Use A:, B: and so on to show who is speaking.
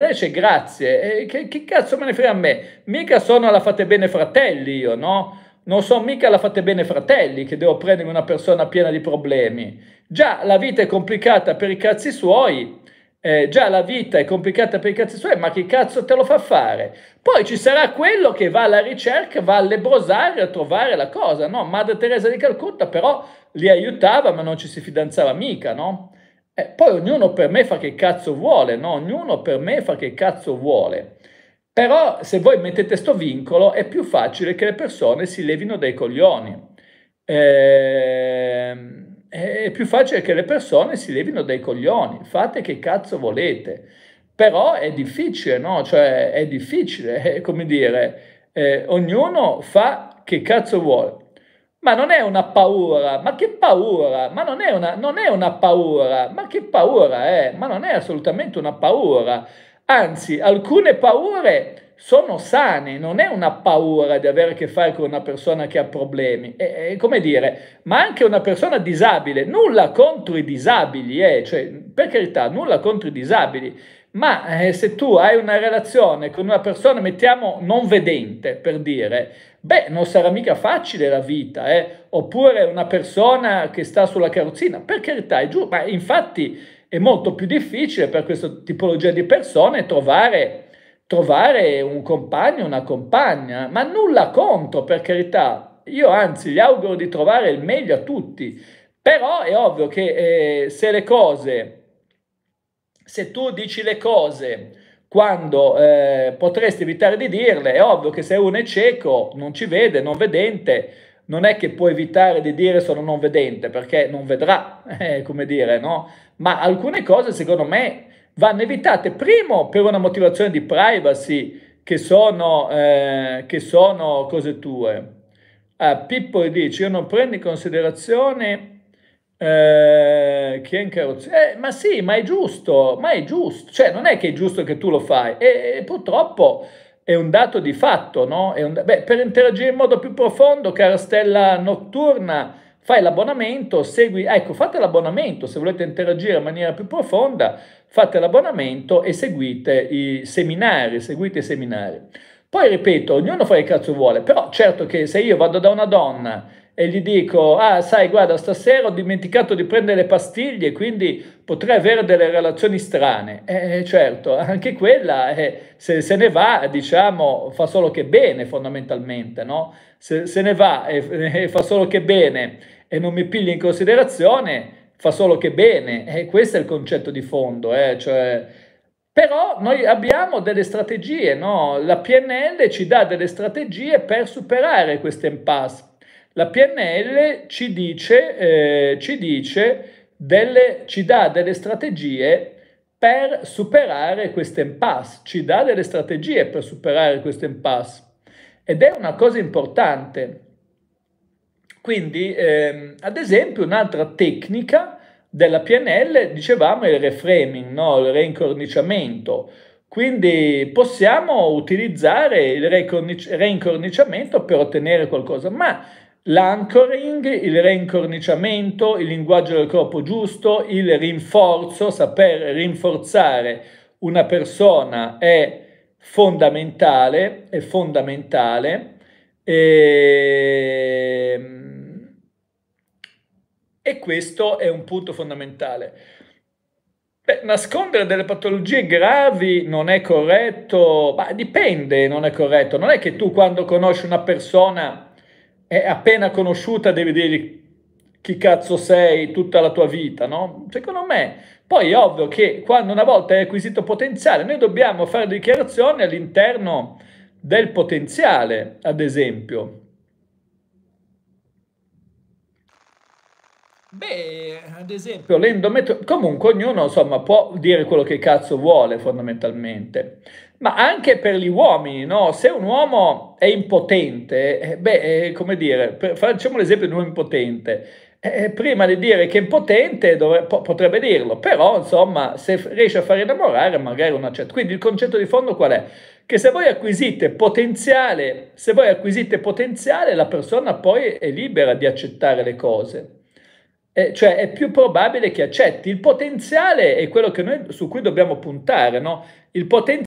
A: Invece grazie, eh, che, che, cazzo me ne frega a me? Mica sono alla fate bene fratelli io, no? Non sono mica alla fate bene fratelli che devo prendere una persona piena di problemi. Già la vita è complicata per i cazzi suoi, eh, già la vita è complicata per i cazzi suoi, ma che cazzo te lo fa fare? Poi ci sarà quello che va alla ricerca, va alle brosare a trovare la cosa, no? Madre Teresa di Calcutta però li aiutava ma non ci si fidanzava mica, no? Eh, poi ognuno per me fa che cazzo vuole, no? Ognuno per me fa che cazzo vuole. Però se voi mettete sto vincolo è più facile che le persone si levino dai coglioni. Eh, è più facile che le persone si levino dai coglioni. Fate che cazzo volete. Però è difficile, no? Cioè è difficile, è come dire, eh, ognuno fa che cazzo vuole. Ma non è una paura, ma che paura, ma non è una, non è una paura, ma che paura è, ma non è assolutamente una paura. Anzi, alcune paure sono sane, non è una paura di avere a che fare con una persona che ha problemi, è, è come dire, ma anche una persona disabile, nulla contro i disabili, eh, cioè, per carità, nulla contro i disabili, ma eh, se tu hai una relazione con una persona, mettiamo non vedente per dire, Beh, non sarà mica facile la vita, eh? oppure una persona che sta sulla carrozzina, per carità, è giusto, ma infatti è molto più difficile per questa tipologia di persone trovare, trovare un compagno, una compagna, ma nulla contro, per carità. Io anzi gli auguro di trovare il meglio a tutti, però è ovvio che eh, se le cose, se tu dici le cose, quando eh, potresti evitare di dirle, è ovvio che se uno è cieco, non ci vede, non vedente, non è che può evitare di dire sono non vedente, perché non vedrà, eh, come dire, no? Ma alcune cose, secondo me, vanno evitate, primo per una motivazione di privacy, che sono, eh, che sono cose tue. Ah, Pippo dice, io non prendo in considerazione eh, chi è in carrozzina? Eh, ma sì, ma è giusto, ma è giusto. Cioè, non è che è giusto che tu lo fai. E, e purtroppo è un dato di fatto, no? Un, beh, per interagire in modo più profondo, cara stella notturna, fai l'abbonamento, segui... Ecco, fate l'abbonamento, se volete interagire in maniera più profonda, fate l'abbonamento e seguite i seminari, seguite i seminari. Poi ripeto, ognuno fa il cazzo vuole, però certo che se io vado da una donna e gli dico, ah sai guarda stasera ho dimenticato di prendere le pastiglie, quindi potrei avere delle relazioni strane. Eh, certo, anche quella eh, se, se, ne va, diciamo, fa solo che bene fondamentalmente, no? Se, se ne va e, e fa solo che bene e non mi pigli in considerazione, fa solo che bene. E questo è il concetto di fondo. Eh? Cioè, però noi abbiamo delle strategie, no? la PNL ci dà delle strategie per superare questo impasse, la PNL ci dice, eh, ci, dice delle, ci dà delle strategie per superare questo impasse, ci dà delle strategie per superare questo impasse ed è una cosa importante. Quindi, ehm, ad esempio, un'altra tecnica della PNL, dicevamo, è il reframing, no? il reincorniciamento. Quindi possiamo utilizzare il reincornici- reincorniciamento per ottenere qualcosa, ma l'anchoring, il reincorniciamento, il linguaggio del corpo giusto, il rinforzo, saper rinforzare una persona è fondamentale, è fondamentale. E, ehm, e questo è un punto fondamentale. Beh, nascondere delle patologie gravi non è corretto, ma dipende, non è corretto. Non è che tu quando conosci una persona è appena conosciuta devi dire chi cazzo sei tutta la tua vita, no? Secondo me, poi è ovvio che quando una volta hai acquisito potenziale, noi dobbiamo fare dichiarazioni all'interno del potenziale, ad esempio. Beh, ad esempio, l'endometrio... Comunque ognuno, insomma, può dire quello che cazzo vuole fondamentalmente. Ma anche per gli uomini, no? Se un uomo è impotente, eh, beh, eh, come dire, facciamo l'esempio di un impotente. Eh, eh, prima di dire che è impotente dovre... po- potrebbe dirlo, però insomma se riesce a far innamorare magari un accetto. Quindi il concetto di fondo qual è? Che se voi acquisite potenziale, se voi acquisite potenziale la persona poi è libera di accettare le cose eh, cioè è più probabile che accetti. Il potenziale è quello noi, su cui dobbiamo puntare, no? Il potenziale